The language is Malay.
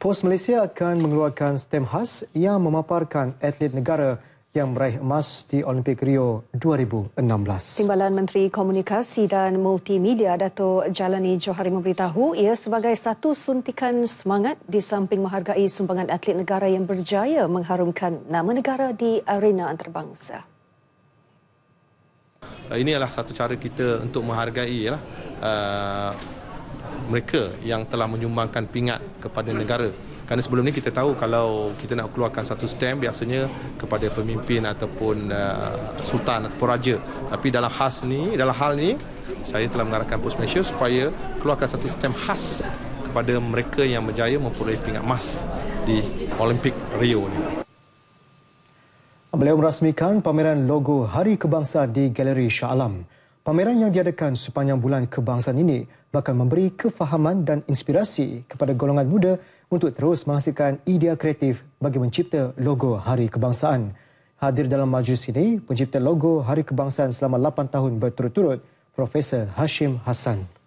Pos Malaysia akan mengeluarkan stem khas yang memaparkan atlet negara yang meraih emas di Olimpik Rio 2016. Timbalan Menteri Komunikasi dan Multimedia Datuk Jalani Johari memberitahu ia sebagai satu suntikan semangat di samping menghargai sumbangan atlet negara yang berjaya mengharumkan nama negara di arena antarabangsa. Uh, Ini adalah satu cara kita untuk menghargai lah, mereka yang telah menyumbangkan pingat kepada negara. Kerana sebelum ini kita tahu kalau kita nak keluarkan satu stamp biasanya kepada pemimpin ataupun uh, sultan ataupun raja. Tapi dalam khas ni, dalam hal ni saya telah mengarahkan Pos Malaysia supaya keluarkan satu stamp khas kepada mereka yang berjaya memperoleh pingat emas di Olimpik Rio ini. Beliau merasmikan pameran logo Hari Kebangsaan di Galeri Shah Alam. Pameran yang diadakan sepanjang bulan kebangsaan ini bakal memberi kefahaman dan inspirasi kepada golongan muda untuk terus menghasilkan idea kreatif bagi mencipta logo Hari Kebangsaan. Hadir dalam majlis ini, pencipta logo Hari Kebangsaan selama 8 tahun berturut-turut, Profesor Hashim Hassan.